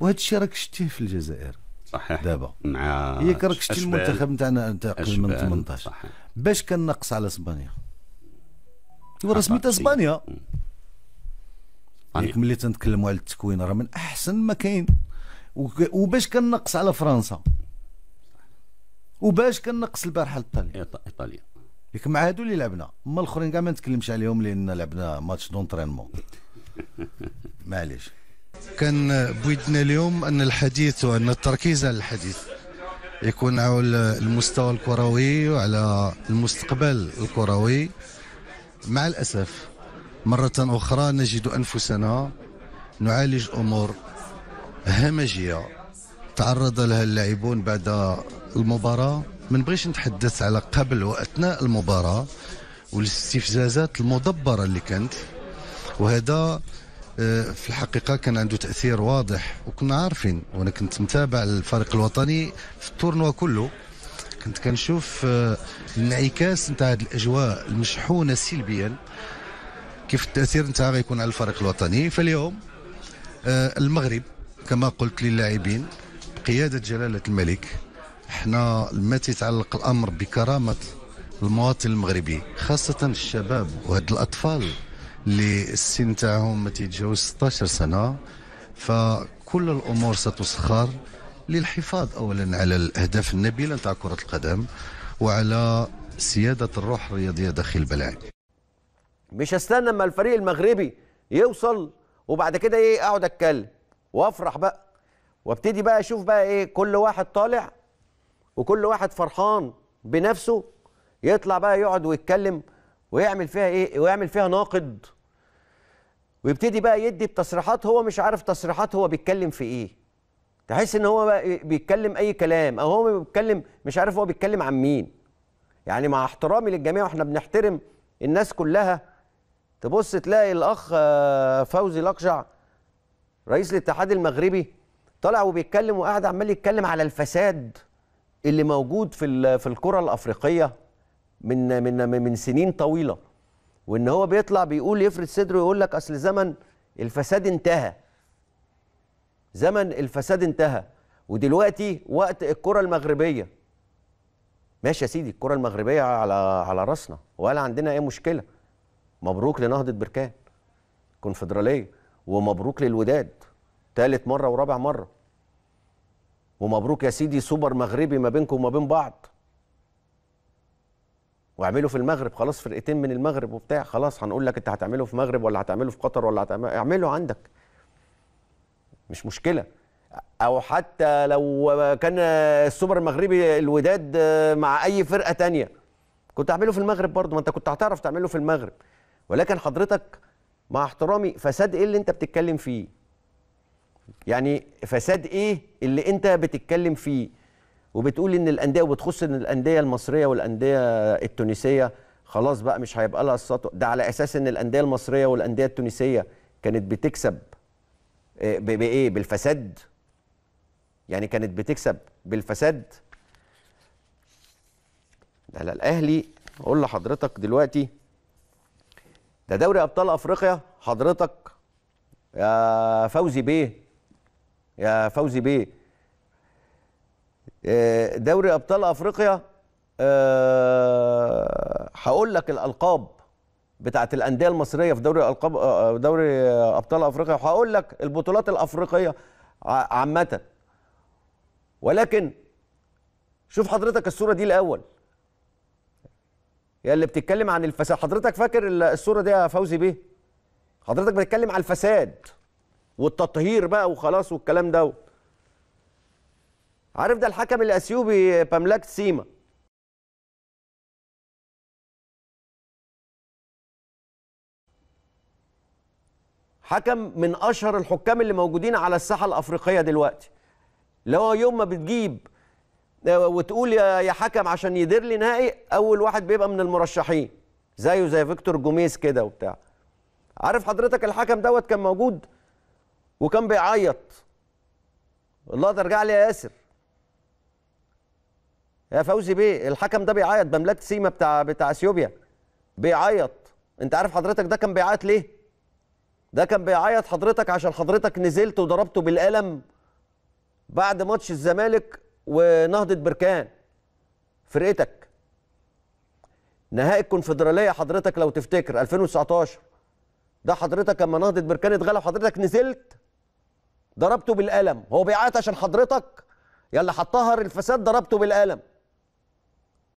وهذا الشيء راك شتيه في الجزائر صحيح دابا مع ياك راك شتي المنتخب نتاعنا نتاع قبل من 18 صحيح. باش كان نقص على اسبانيا وراه سميتها اسبانيا ياك ملي تنتكلموا على التكوين راه من احسن ما كاين وباش كان نقص على فرنسا وباش كان نقص البارحه لايطاليا ايطاليا ياك مع هادو اللي لعبنا اما الاخرين كاع ما نتكلمش عليهم لان لعبنا ماتش دونترينمون معليش كان بودنا اليوم ان الحديث وان التركيز على الحديث يكون على المستوى الكروي وعلى المستقبل الكروي مع الاسف مره اخرى نجد انفسنا نعالج امور همجيه تعرض لها اللاعبون بعد المباراه ما نبغيش نتحدث على قبل واثناء المباراه والاستفزازات المدبره اللي كانت وهذا في الحقيقه كان عنده تاثير واضح وكنا عارفين وانا كنت متابع الفريق الوطني في التورنوا كله كنت كنشوف الانعكاس آه، نتاع هذه الاجواء المشحونه سلبيا كيف التاثير نتاعها غيكون على الفريق الوطني فاليوم آه، المغرب كما قلت للاعبين بقياده جلاله الملك احنا لما تيتعلق الامر بكرامه المواطن المغربي خاصه الشباب وهاد الاطفال للسن تاعهم ما تيتجاوز 16 سنه فكل الامور ستسخر للحفاظ اولا على الاهداف النبيله تاع كره القدم وعلى سياده الروح الرياضيه داخل الملاعب مش هستنى لما الفريق المغربي يوصل وبعد كده ايه اقعد اتكلم وافرح بقى وابتدي بقى اشوف بقى ايه كل واحد طالع وكل واحد فرحان بنفسه يطلع بقى يقعد ويتكلم ويعمل فيها ايه ويعمل فيها ناقد ويبتدي بقى يدي بتصريحات هو مش عارف تصريحات هو بيتكلم في ايه تحس ان هو بقى بيتكلم اي كلام او هو بيتكلم مش عارف هو بيتكلم عن مين يعني مع احترامي للجميع واحنا بنحترم الناس كلها تبص تلاقي الاخ آه، فوزي لقجع رئيس الاتحاد المغربي طالع وبيتكلم وقاعد عمال يتكلم على الفساد اللي موجود في في الكره الافريقيه من من من سنين طويله وان هو بيطلع بيقول يفرد صدره ويقول لك اصل زمن الفساد انتهى زمن الفساد انتهى ودلوقتي وقت الكره المغربيه ماشي يا سيدي الكره المغربيه على على راسنا ولا عندنا اي مشكله مبروك لنهضه بركان كونفدراليه ومبروك للوداد تالت مره ورابع مره ومبروك يا سيدي سوبر مغربي ما بينكم وما بين بعض واعمله في المغرب خلاص فرقتين من المغرب وبتاع خلاص هنقول لك انت هتعمله في المغرب ولا هتعمله في قطر ولا هتعمله اعمله عندك مش مشكله او حتى لو كان السوبر المغربي الوداد مع اي فرقه تانية كنت اعمله في المغرب برضه ما انت كنت هتعرف تعمله في المغرب ولكن حضرتك مع احترامي فساد ايه اللي انت بتتكلم فيه يعني فساد ايه اللي انت بتتكلم فيه وبتقول ان الانديه وبتخص ان الانديه المصريه والانديه التونسيه خلاص بقى مش هيبقى لها السطوه ده على اساس ان الانديه المصريه والانديه التونسيه كانت بتكسب آه، بايه بالفساد يعني كانت بتكسب بالفساد ده لا الاهلي اقول لحضرتك دلوقتي ده دوري ابطال افريقيا حضرتك يا فوزي بيه يا فوزي بيه آه، دوري ابطال افريقيا آه، هقول لك الالقاب بتاعت الانديه المصريه في دوري القاب آه، دوري ابطال افريقيا وهقول لك البطولات الافريقيه عامه ولكن شوف حضرتك الصوره دي الاول يا اللي بتتكلم عن الفساد حضرتك فاكر الصوره دي يا فوزي بيه حضرتك بتتكلم عن الفساد والتطهير بقى وخلاص والكلام ده عارف ده الحكم الاثيوبي باملاك سيما حكم من اشهر الحكام اللي موجودين على الساحه الافريقيه دلوقتي لو يوم ما بتجيب وتقول يا حكم عشان يدير لي نهائي اول واحد بيبقى من المرشحين زيه زي فيكتور جوميز كده وبتاع عارف حضرتك الحكم دوت كان موجود وكان بيعيط والله ترجع لي يا ياسر يا فوزي بيه الحكم ده بيعيط بملاك سيما بتاع بتاع اثيوبيا بيعيط انت عارف حضرتك ده كان بيعيط ليه ده كان بيعيط حضرتك عشان حضرتك نزلت وضربته بالقلم بعد ماتش الزمالك ونهضه بركان فرقتك نهائي الكونفدراليه حضرتك لو تفتكر 2019 ده حضرتك لما نهضه بركان اتغلب حضرتك نزلت ضربته بالقلم هو بيعيط عشان حضرتك يلا هتطهر الفساد ضربته بالقلم